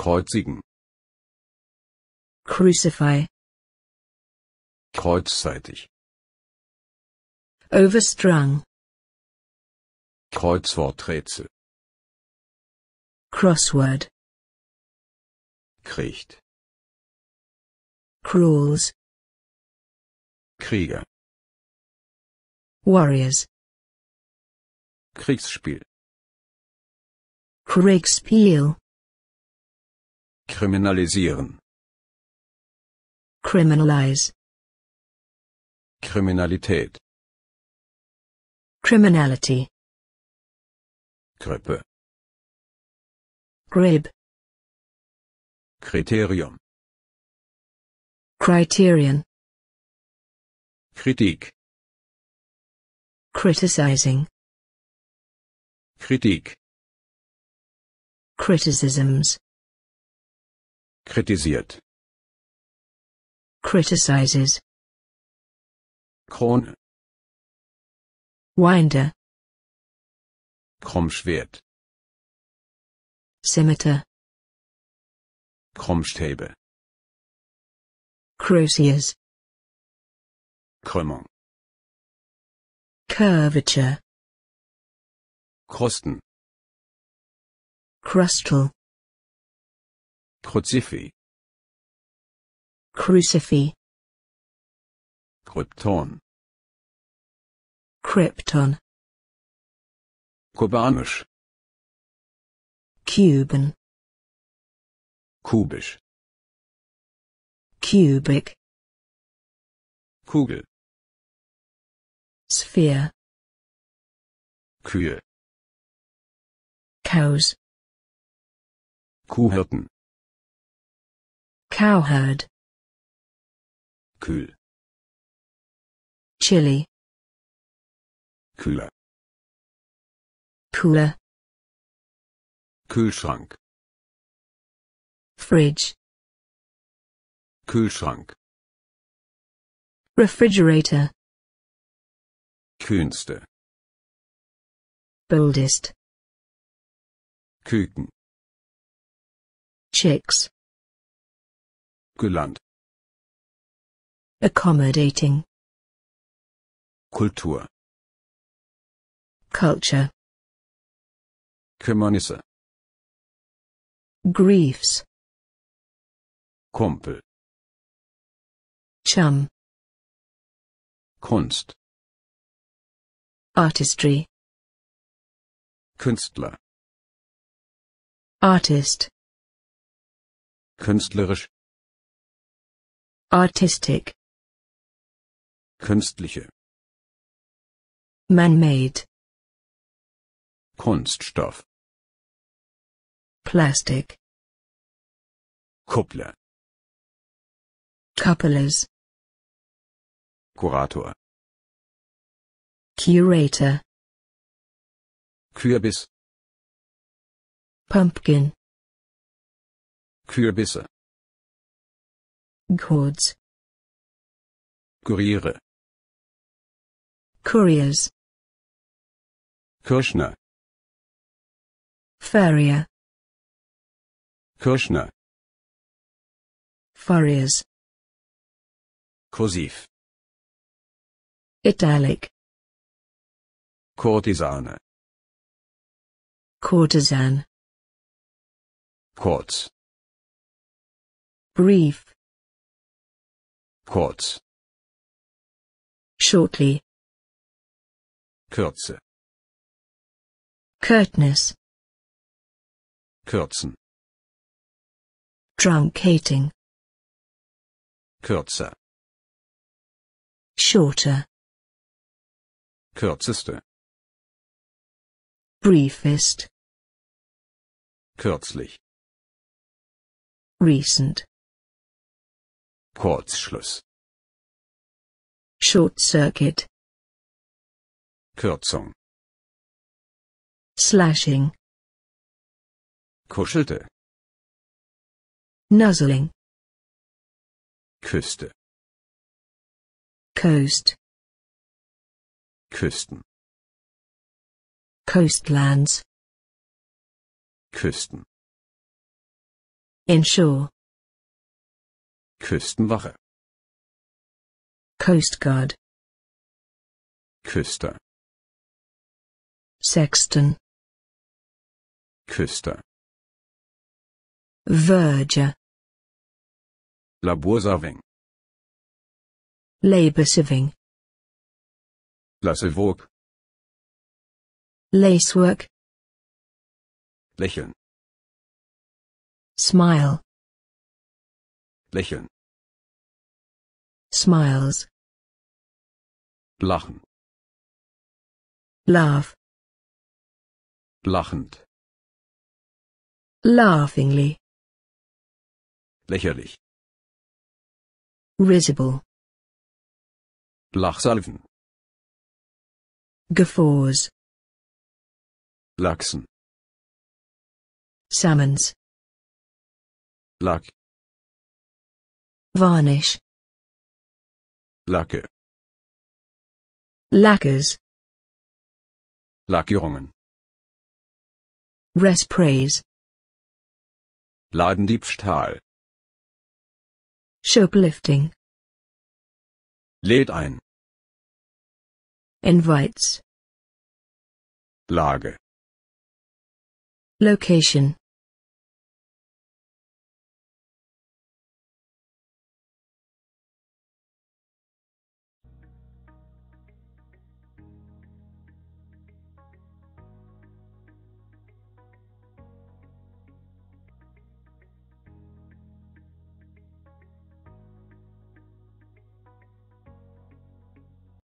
Kreuzigen. Crucify. Kreuzseitig. Overstrung. Kreuzworträtsel. Crossword. Kriecht. Cruels. Krieger. Warriors. Kriegsspiel. Kriegsspiel kriminalisieren criminalize Kriminalität criminality Krippe Grib Kriterium Criterion Kritik Criticizing Kritik Criticisms kritisiert criticizes Krone Winder Krummschwert Scimitar Krummstäbe Crosiers Krümmung Curvature Krusten Crustal Crucifi. Crucifi. Krypton. Krypton. Kubanisch. Cuban. Kubisch. Cubic. Kugel. Sphere. Kühe. Cows. Kuhhirten. Cowherd. Kühl. Chili. Kühler. Cooler. Kühlschrank. Fridge. Kühlschrank. Refrigerator. Kühnste. Boldest. Küken. Chicks. gelernt. Accommodating. Kultur. Culture. Kümmernisse. Griefs. Kumpel. Chum. Kunst. Artistry. Künstler. Artist. Künstlerisch. Artistic. Künstliche. Man-made. Kunststoff. Plastic. Kuppler. Couplers. Kurator. Curator. Kürbis. Pumpkin. Kürbisse. Chords. Kuriere. Couriers. Kirschner. Ferrier. Kirschner. Furriers. Kursiv. Italic. Courtesane. Courtesan. Courts. Brief. Kurz. Shortly. Kürze. Curtness. Kürzen. Drunkating. Kürzer. Shorter. Kürzeste. Briefest. Kürzlich. Recent. Kurzschluss. Short circuit. Kürzung. Slashing. Kuschelte. Nuzzling. Küste. Coast. Küsten. Coastlands. Küsten. Ensure. Küstenwache Coast Guard Küster Sexton Küster Verger Laborsaving Labor Lassewog. Lacework Lächeln Smile Lächeln. Smiles. Lachen. Laugh. Lachend. Laughingly. Lächerlich. Risible. Lachsalven. Guffaws. Lachsen. Salmons. Lack. varnish Lacke Lackers Lackierungen Resprays Ladendiebstahl Shoplifting Lädt ein Invites Lage Location